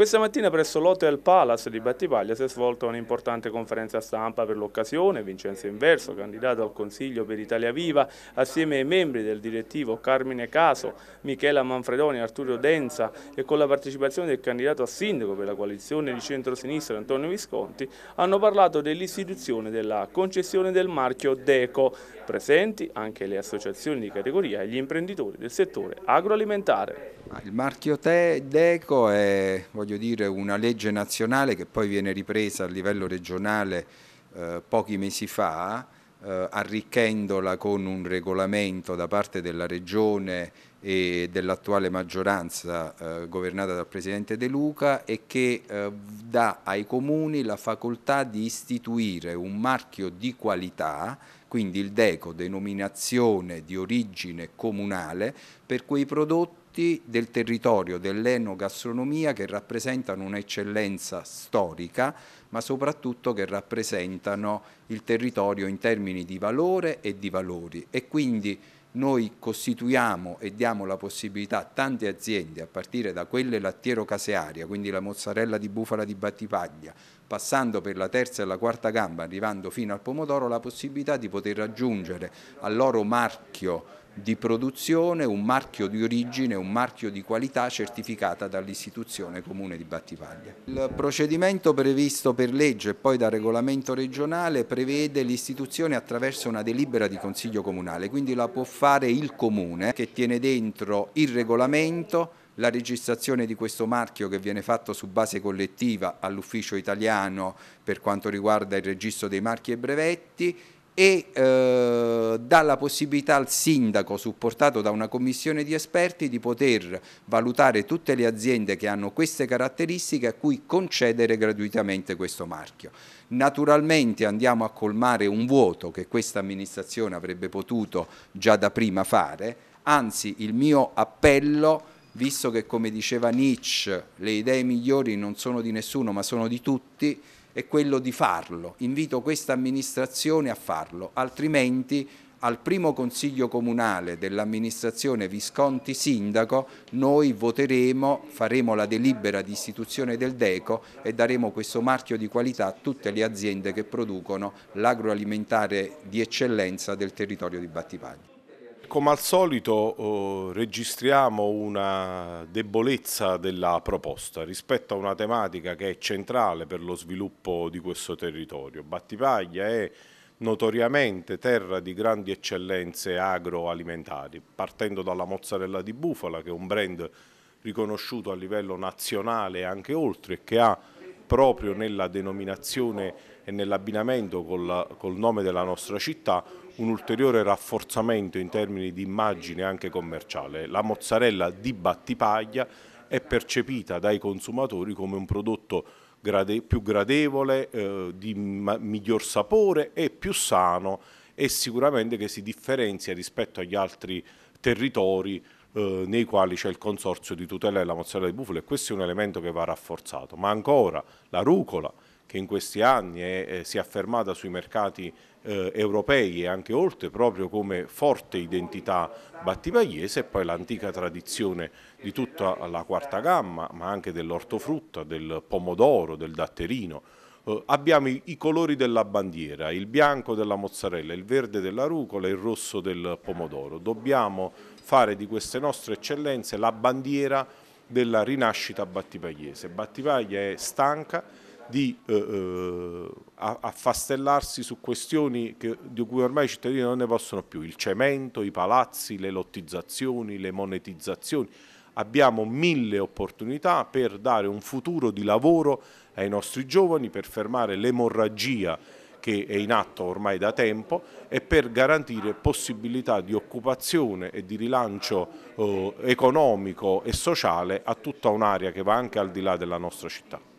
Questa mattina presso l'Hotel Palace di Battipaglia si è svolta un'importante conferenza stampa per l'occasione. Vincenzo Inverso, candidato al Consiglio per Italia Viva, assieme ai membri del direttivo Carmine Caso, Michela Manfredoni, Arturo Denza e con la partecipazione del candidato a sindaco per la coalizione di centro-sinistra Antonio Visconti, hanno parlato dell'istituzione della concessione del marchio DECO, presenti anche le associazioni di categoria e gli imprenditori del settore agroalimentare. Il marchio DECO è voglio dire, una legge nazionale che poi viene ripresa a livello regionale eh, pochi mesi fa, eh, arricchendola con un regolamento da parte della Regione e dell'attuale maggioranza eh, governata dal Presidente De Luca e che eh, dà ai comuni la facoltà di istituire un marchio di qualità quindi il DECO, denominazione di origine comunale, per quei prodotti prodotti del territorio, dell'enogastronomia che rappresentano un'eccellenza storica, ma soprattutto che rappresentano il territorio in termini di valore e di valori e quindi noi costituiamo e diamo la possibilità a tante aziende, a partire da quelle lattiero-casearia, quindi la mozzarella di bufala di Battipaglia, passando per la terza e la quarta gamba, arrivando fino al pomodoro, la possibilità di poter raggiungere al loro marchio di produzione, un marchio di origine, un marchio di qualità certificata dall'istituzione comune di Battivaglia. Il procedimento previsto per legge e poi da regolamento regionale prevede l'istituzione attraverso una delibera di Consiglio Comunale, quindi la può fare il Comune che tiene dentro il regolamento, la registrazione di questo marchio che viene fatto su base collettiva all'ufficio italiano per quanto riguarda il registro dei marchi e brevetti e eh, dà la possibilità al sindaco, supportato da una commissione di esperti, di poter valutare tutte le aziende che hanno queste caratteristiche a cui concedere gratuitamente questo marchio. Naturalmente andiamo a colmare un vuoto che questa amministrazione avrebbe potuto già da prima fare, anzi il mio appello è visto che come diceva Nietzsche le idee migliori non sono di nessuno ma sono di tutti, è quello di farlo. Invito questa amministrazione a farlo, altrimenti al primo consiglio comunale dell'amministrazione Visconti Sindaco noi voteremo, faremo la delibera di istituzione del DECO e daremo questo marchio di qualità a tutte le aziende che producono l'agroalimentare di eccellenza del territorio di Battipaglia come al solito eh, registriamo una debolezza della proposta rispetto a una tematica che è centrale per lo sviluppo di questo territorio. Battipaglia è notoriamente terra di grandi eccellenze agroalimentari, partendo dalla mozzarella di bufala che è un brand riconosciuto a livello nazionale e anche oltre e che ha proprio nella denominazione e nell'abbinamento col, col nome della nostra città un ulteriore rafforzamento in termini di immagine anche commerciale. La mozzarella di Battipaglia è percepita dai consumatori come un prodotto grade, più gradevole, eh, di miglior sapore e più sano e sicuramente che si differenzia rispetto agli altri territori eh, nei quali c'è il consorzio di tutela della mozzarella di bufala e questo è un elemento che va rafforzato, ma ancora la rucola che in questi anni è, eh, si è affermata sui mercati eh, europei e anche oltre proprio come forte identità battipagliese e poi l'antica tradizione di tutta la quarta gamma ma anche dell'ortofrutta, del pomodoro, del datterino. Eh, abbiamo i, i, colori della bandiera, il bianco della mozzarella, il verde della rucola e il rosso del pomodoro. Dobbiamo fare di queste nostre eccellenze la bandiera della rinascita battipagliese. Battipaglia è stanca di eh, eh affastellarsi su questioni che, di cui ormai i cittadini non ne possono più, il cemento, i palazzi, le lottizzazioni, le monetizzazioni. Abbiamo mille opportunità per dare un futuro di lavoro ai nostri giovani, per fermare l'emorragia che è in atto ormai da tempo e per garantire possibilità di occupazione e di rilancio eh, economico e sociale a tutta un'area che va anche al di là della nostra città.